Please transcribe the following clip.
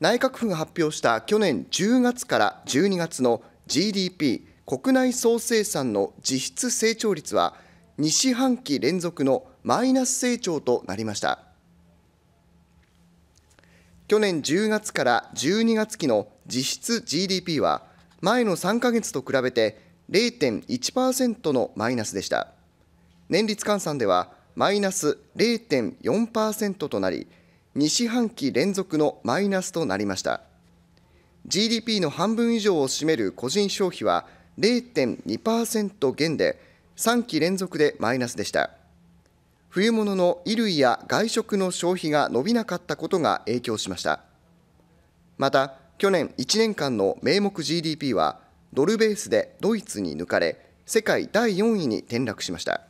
内閣府が発表した去年10月から12月の GDP 国内総生産の実質成長率は2四半期連続のマイナス成長となりました去年10月から12月期の実質 GDP は前の3か月と比べて0.1%のマイナスでした年率換算ではマイナス0.4%となり2四半期連続のマイナスとなりました GDP の半分以上を占める個人消費は0.2%減で3期連続でマイナスでした冬物の衣類や外食の消費が伸びなかったことが影響しましたまた去年1年間の名目 GDP はドルベースでドイツに抜かれ世界第4位に転落しました